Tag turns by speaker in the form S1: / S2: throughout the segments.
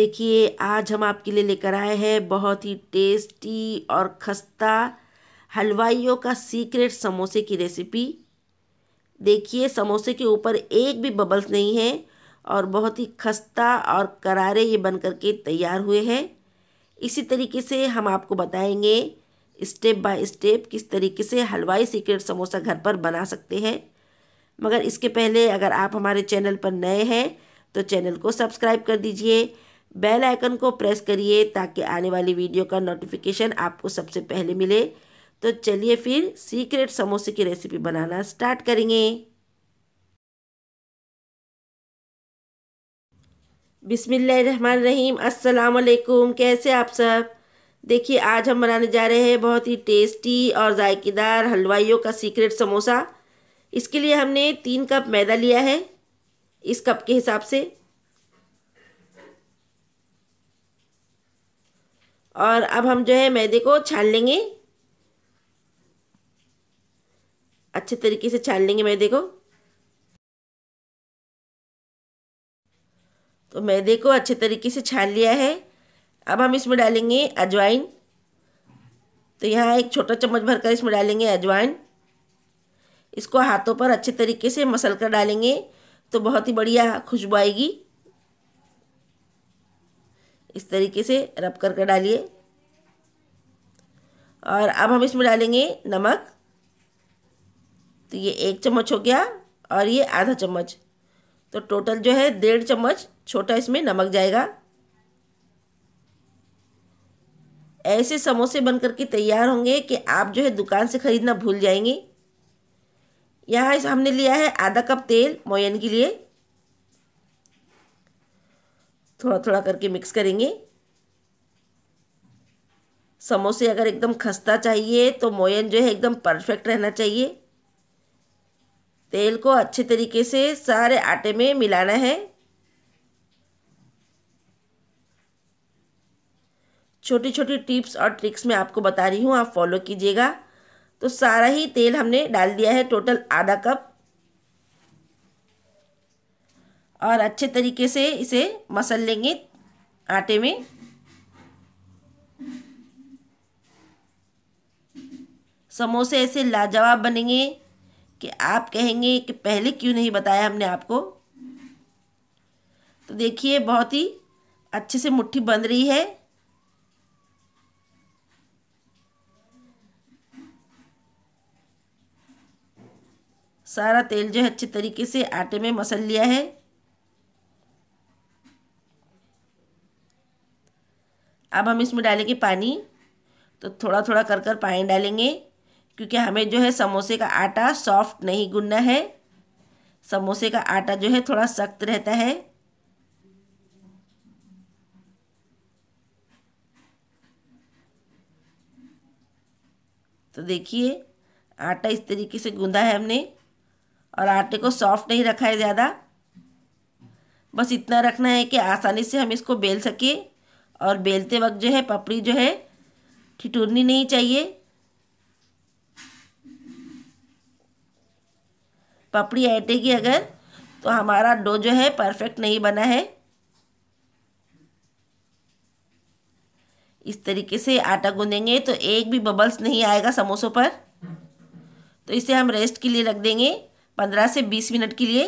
S1: देखिए आज हम आपके लिए लेकर आए हैं बहुत ही टेस्टी और खस्ता हलवाइयों का सीक्रेट समोसे की रेसिपी देखिए समोसे के ऊपर एक भी बबल्स नहीं है और बहुत ही खस्ता और करारे ये बन करके तैयार हुए हैं इसी तरीके से हम आपको बताएंगे स्टेप बाय स्टेप किस तरीके से हलवाई सीक्रेट समोसा घर पर बना सकते हैं मगर इसके पहले अगर आप हमारे चैनल पर नए हैं तो चैनल को सब्सक्राइब कर दीजिए बेल आइकन को प्रेस करिए ताकि आने वाली वीडियो का नोटिफिकेशन आपको सबसे पहले मिले तो चलिए फिर सीक्रेट समोसे की रेसिपी बनाना स्टार्ट करेंगे बिसमीम असलकुम कैसे आप सब देखिए आज हम बनाने जा रहे हैं बहुत ही टेस्टी और ज़ायकेदार हलवाइयों का सीक्रेट समोसा इसके लिए हमने तीन कप मैदा लिया है इस कप के हिसाब से और अब हम जो है मैदे को छान लेंगे अच्छे तरीके से छान लेंगे मैदे को तो मैदे को अच्छे तरीके से छान लिया है अब हम इसमें डालेंगे अजवाइन तो यहाँ एक छोटा चम्मच भरकर इसमें डालेंगे अजवाइन इसको हाथों पर अच्छे तरीके से मसल कर डालेंगे तो बहुत ही बढ़िया खुशबू आएगी इस तरीके से रब कर डालिए और अब हम इसमें डालेंगे नमक तो ये एक चम्मच हो गया और ये आधा चम्मच तो टोटल जो है डेढ़ चम्मच छोटा इसमें नमक जाएगा ऐसे समोसे बन करके तैयार होंगे कि आप जो है दुकान से ख़रीदना भूल जाएंगे यहाँ हमने लिया है आधा कप तेल मोयन के लिए थोड़ा थोड़ा करके मिक्स करेंगे समोसे अगर एकदम खस्ता चाहिए तो मोयन जो है एकदम परफेक्ट रहना चाहिए तेल को अच्छे तरीके से सारे आटे में मिलाना है छोटी छोटी टिप्स और ट्रिक्स मैं आपको बता रही हूँ आप फॉलो कीजिएगा तो सारा ही तेल हमने डाल दिया है टोटल आधा कप और अच्छे तरीके से इसे मसल लेंगे आटे में समोसे ऐसे लाजवाब बनेंगे कि आप कहेंगे कि पहले क्यों नहीं बताया हमने आपको तो देखिए बहुत ही अच्छे से मुट्ठी बन रही है सारा तेल जो है अच्छे तरीके से आटे में मसल लिया है अब हम इसमें डालेंगे पानी तो थोड़ा थोड़ा कर कर पानी डालेंगे क्योंकि हमें जो है समोसे का आटा सॉफ्ट नहीं गुनना है समोसे का आटा जो है थोड़ा सख्त रहता है तो देखिए आटा इस तरीके से गूंदा है हमने और आटे को सॉफ्ट नहीं रखा है ज़्यादा बस इतना रखना है कि आसानी से हम इसको बेल सके और बेलते वक्त जो है पपड़ी जो है ठिठुरनी नहीं चाहिए पपड़ी ऐटेगी अगर तो हमारा डो जो है परफेक्ट नहीं बना है इस तरीके से आटा गूंदेंगे तो एक भी बबल्स नहीं आएगा समोसों पर तो इसे हम रेस्ट के लिए रख देंगे पंद्रह से बीस मिनट के लिए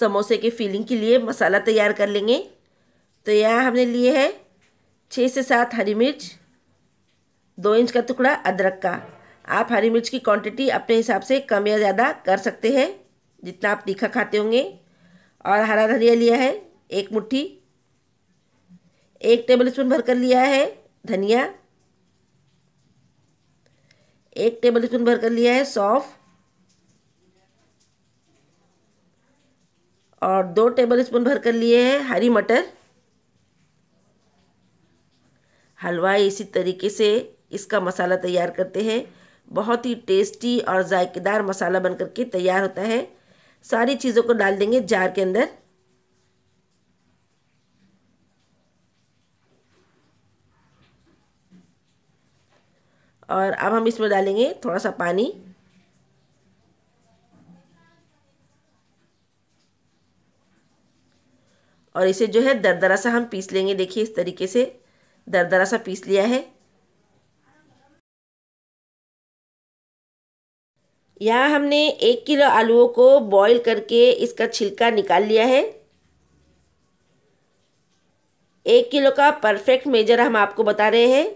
S1: समोसे के फीलिंग के लिए मसाला तैयार कर लेंगे तो यहाँ हमने लिए है छः से सात हरी मिर्च दो इंच का टुकड़ा अदरक का आप हरी मिर्च की क्वांटिटी अपने हिसाब से कम या ज़्यादा कर सकते हैं जितना आप तीखा खाते होंगे और हरा धनिया लिया है एक मुट्ठी एक टेबल स्पून भर कर लिया है धनिया एक टेबल स्पून भर कर लिया है सौफ और दो टेबल स्पून भर कर लिए हैं हरी मटर हलवा इसी तरीके से इसका मसाला तैयार करते हैं बहुत ही टेस्टी और जायकेदार मसाला बन करके तैयार होता है सारी चीज़ों को डाल देंगे जार के अंदर और अब हम इसमें डालेंगे थोड़ा सा पानी और इसे जो है दरदरा सा हम पीस लेंगे देखिए इस तरीके से दरदरा सा पीस लिया है यहाँ हमने एक किलो आलूओं को बॉईल करके इसका छिलका निकाल लिया है एक किलो का परफेक्ट मेजर हम आपको बता रहे हैं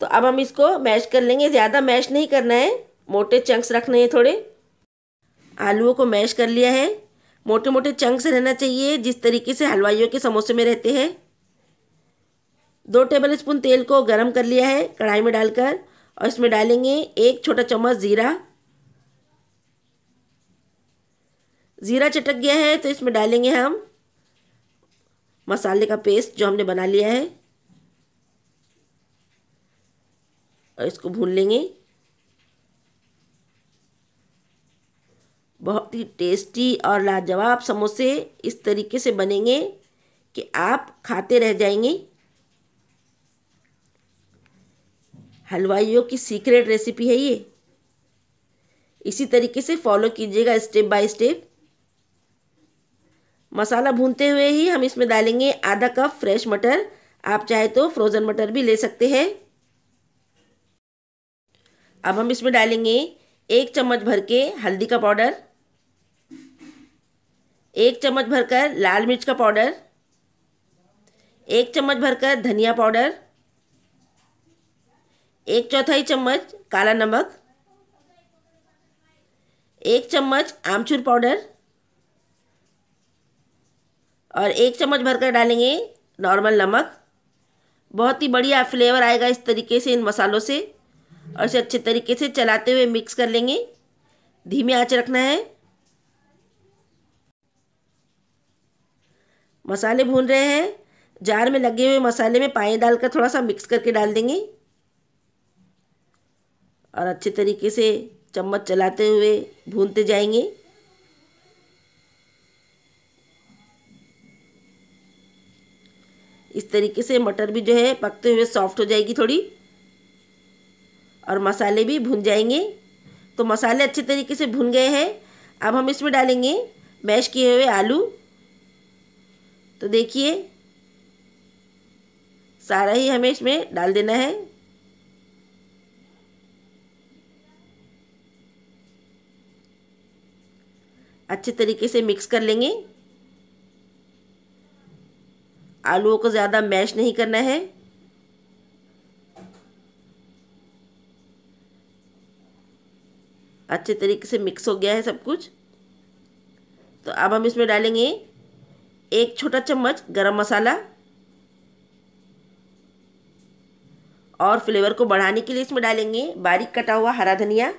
S1: तो अब हम इसको मैश कर लेंगे ज़्यादा मैश नहीं करना है मोटे चंक्स रखने हैं थोड़े आलूओं को मैश कर लिया है मोटे मोटे चंक्स रहना चाहिए जिस तरीके से हलवाइयों के समोसे में रहते हैं दो टेबल स्पून तेल को गरम कर लिया है कढ़ाई में डालकर और इसमें डालेंगे एक छोटा चम्मच ज़ीरा ज़ीरा चटक गया है तो इसमें डालेंगे हम मसाले का पेस्ट जो हमने बना लिया है और इसको भून लेंगे बहुत ही टेस्टी और लाजवाब समोसे इस तरीके से बनेंगे कि आप खाते रह जाएंगे हलवाइयों की सीक्रेट रेसिपी है ये इसी तरीके से फॉलो कीजिएगा स्टेप बाय स्टेप मसाला भूनते हुए ही हम इसमें डालेंगे आधा कप फ्रेश मटर आप चाहे तो फ्रोज़न मटर भी ले सकते हैं अब हम इसमें डालेंगे एक चम्मच भर के हल्दी का पाउडर एक चम्मच भरकर लाल मिर्च का पाउडर एक चम्मच भरकर धनिया पाउडर एक चौथाई चम्मच काला नमक एक चम्मच आमचूर पाउडर और एक चम्मच भरकर डालेंगे नॉर्मल नमक बहुत ही बढ़िया फ्लेवर आएगा इस तरीके से इन मसालों से और इसे अच्छे तरीके से चलाते हुए मिक्स कर लेंगे धीमे आँच रखना है मसाले भून रहे हैं जार में लगे हुए मसाले में पानी डालकर थोड़ा सा मिक्स करके डाल देंगे और अच्छे तरीके से चम्मच चलाते हुए भूनते जाएंगे इस तरीके से मटर भी जो है पकते हुए सॉफ्ट हो जाएगी थोड़ी और मसाले भी भुन जाएंगे तो मसाले अच्छे तरीके से भुन गए हैं अब हम इसमें डालेंगे मैश किए हुए आलू तो देखिए सारा ही हमें इसमें डाल देना है अच्छे तरीके से मिक्स कर लेंगे आलूओं को ज़्यादा मैश नहीं करना है अच्छे तरीके से मिक्स हो गया है सब कुछ तो अब हम इसमें डालेंगे एक छोटा चम्मच गरम मसाला और फ्लेवर को बढ़ाने के लिए इसमें डालेंगे बारीक कटा हुआ हरा धनिया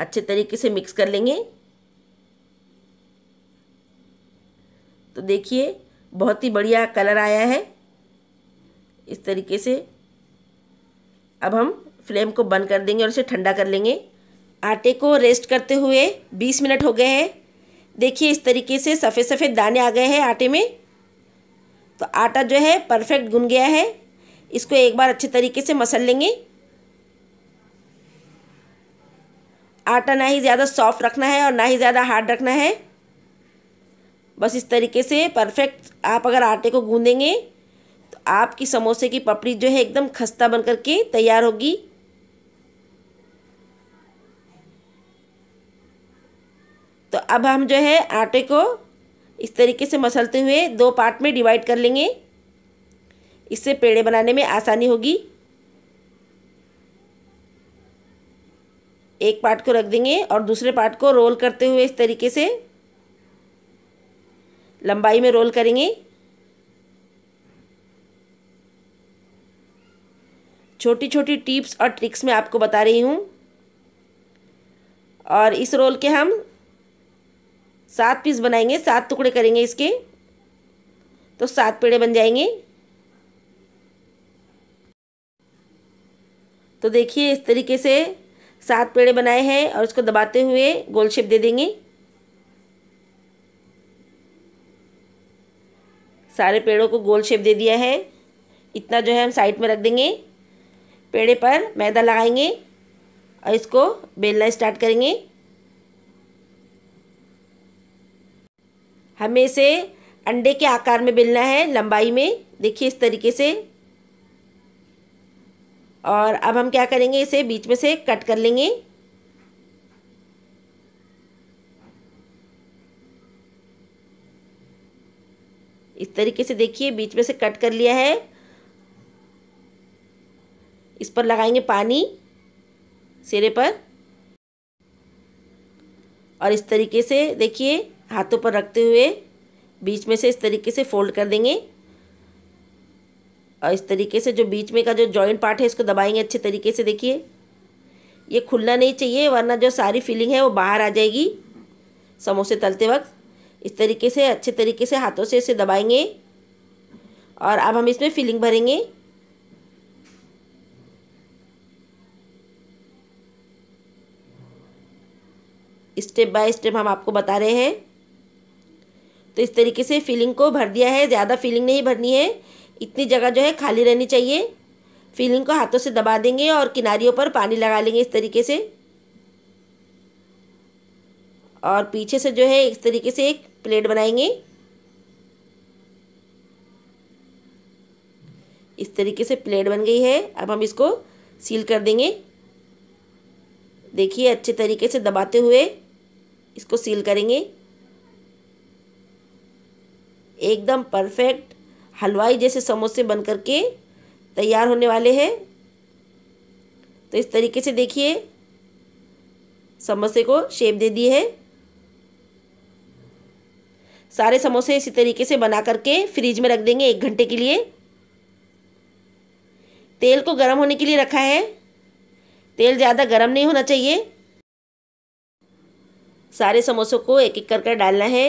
S1: अच्छे तरीके से मिक्स कर लेंगे तो देखिए बहुत ही बढ़िया कलर आया है इस तरीके से अब हम फ्लेम को बंद कर देंगे और इसे ठंडा कर लेंगे आटे को रेस्ट करते हुए बीस मिनट हो गए हैं देखिए इस तरीके से सफ़ेद सफ़ेद दाने आ गए हैं आटे में तो आटा जो है परफेक्ट गुन गया है इसको एक बार अच्छे तरीके से मसल लेंगे आटा ना ही ज़्यादा सॉफ्ट रखना है और ना ही ज़्यादा हार्ड रखना है बस इस तरीके से परफेक्ट आप अगर आटे को गूँधेंगे तो आपकी समोसे की पपड़ी जो है एकदम खस्ता बन करके तैयार होगी तो अब हम जो है आटे को इस तरीके से मसलते हुए दो पार्ट में डिवाइड कर लेंगे इससे पेड़े बनाने में आसानी होगी एक पार्ट को रख देंगे और दूसरे पार्ट को रोल करते हुए इस तरीके से लंबाई में रोल करेंगे छोटी छोटी टिप्स और ट्रिक्स मैं आपको बता रही हूँ और इस रोल के हम सात पीस बनाएंगे सात टुकड़े करेंगे इसके तो सात पेड़े बन जाएंगे तो देखिए इस तरीके से सात पेड़े बनाए हैं और उसको दबाते हुए गोल शेप दे देंगे सारे पेड़ों को गोल शेप दे दिया है इतना जो है हम साइड में रख देंगे पेड़े पर मैदा लगाएंगे और इसको बेलना स्टार्ट करेंगे हमें इसे अंडे के आकार में बेलना है लंबाई में देखिए इस तरीके से और अब हम क्या करेंगे इसे बीच में से कट कर लेंगे इस तरीके से देखिए बीच में से कट कर लिया है इस पर लगाएंगे पानी सिरे पर और इस तरीके से देखिए हाथों पर रखते हुए बीच में से इस तरीके से फोल्ड कर देंगे और इस तरीके से जो बीच में का जो जॉइंट पार्ट है इसको दबाएंगे अच्छे तरीके से देखिए ये खुलना नहीं चाहिए वरना जो सारी फीलिंग है वो बाहर आ जाएगी समोसे तलते वक्त इस तरीके से अच्छे तरीके से हाथों से इसे दबाएंगे और अब हम इसमें फिलिंग भरेंगे स्टेप बाय स्टेप हम आपको बता रहे हैं तो इस तरीके से फिलिंग को भर दिया है ज़्यादा फिलिंग नहीं भरनी है इतनी जगह जो है खाली रहनी चाहिए फिलिंग को हाथों से दबा देंगे और किनारियों पर पानी लगा लेंगे इस तरीके से और पीछे से जो है इस तरीके से एक प्लेट बनाएंगे इस तरीके से प्लेट बन गई है अब हम इसको सील कर देंगे देखिए अच्छे तरीके से दबाते हुए इसको सील करेंगे एकदम परफेक्ट हलवाई जैसे समोसे बन कर के तैयार होने वाले हैं तो इस तरीके से देखिए समोसे को शेप दे दिए है सारे समोसे इसी तरीके से बना करके फ्रिज में रख देंगे एक घंटे के लिए तेल को गर्म होने के लिए रखा है तेल ज़्यादा गर्म नहीं होना चाहिए सारे समोसों को एक एक कर कर डालना है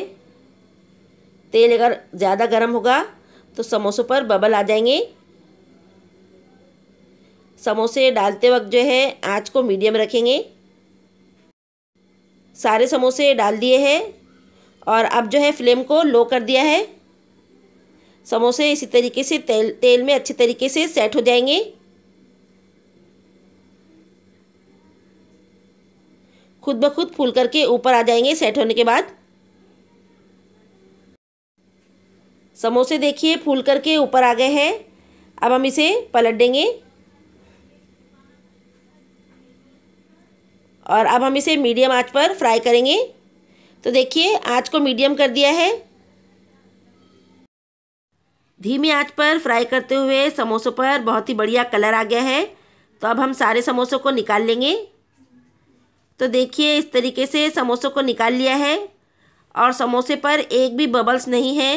S1: तेल अगर ज़्यादा गर्म होगा तो समोसों पर बबल आ जाएंगे समोसे डालते वक्त जो है आँच को मीडियम रखेंगे सारे समोसे डाल दिए हैं और अब जो है फ्लेम को लो कर दिया है समोसे इसी तरीके से तेल तेल में अच्छे तरीके से सेट हो जाएंगे खुद ब खुद फूल करके ऊपर आ जाएंगे सेट होने के बाद समोसे देखिए फूल करके ऊपर आ गए हैं अब हम इसे पलट देंगे और अब हम इसे मीडियम आंच पर फ्राई करेंगे तो देखिए आंच को मीडियम कर दिया है धीमी आंच पर फ्राई करते हुए समोसों पर बहुत ही बढ़िया कलर आ गया है तो अब हम सारे समोसों को निकाल लेंगे तो देखिए इस तरीके से समोसों को निकाल लिया है और समोसे पर एक भी बबल्स नहीं है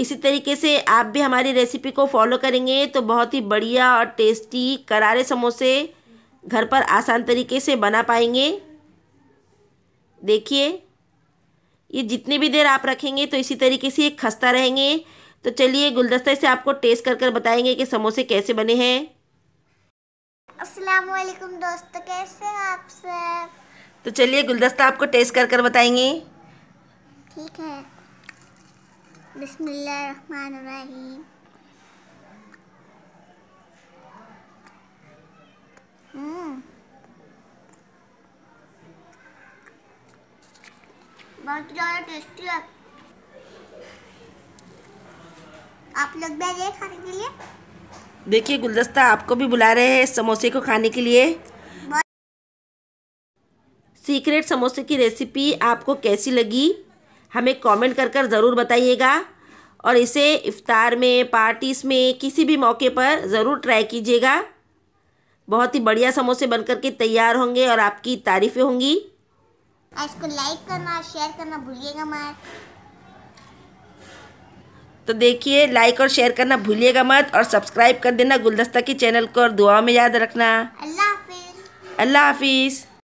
S1: इसी तरीके से आप भी हमारी रेसिपी को फॉलो करेंगे तो बहुत ही बढ़िया और टेस्टी करारे समोसे घर पर आसान तरीके से बना पाएंगे देखिए ये जितने भी देर आप रखेंगे तो इसी तरीके से ये खस्ता रहेंगे तो चलिए गुलदस्ते से आपको टेस्ट कर कर बताएंगे कि समोसे कैसे बने हैं अस्सलाम वालेकुम दोस्तों कैसे हैं आप सब तो चलिए गुलदस्ता आपको टेस्ट कर कर बताएंगे ठीक है बिस्मिल्लाहिर्रहमानिर्रहीम हम्म। बहुत ज़्यादा टेस्टी है आप लोग भी आइए खाने के लिए देखिए गुलदस्ता आपको भी बुला रहे हैं समोसे को खाने के लिए सीक्रेट समोसे की रेसिपी आपको कैसी लगी हमें कमेंट कर कर ज़रूर बताइएगा और इसे इफ़ार में पार्टीज़ में किसी भी मौके पर ज़रूर ट्राई कीजिएगा बहुत ही बढ़िया समोसे बन करके तैयार होंगे और आपकी तारीफ़ें होंगी इसको लाइक करना शेयर करना भूलिएगा मत तो देखिए लाइक और शेयर करना भूलिएगा मत और सब्सक्राइब कर देना गुलदस्ता के चैनल को और दुआ में याद रखना अल्लाह हाफिज़ अल्लाह हाफिज़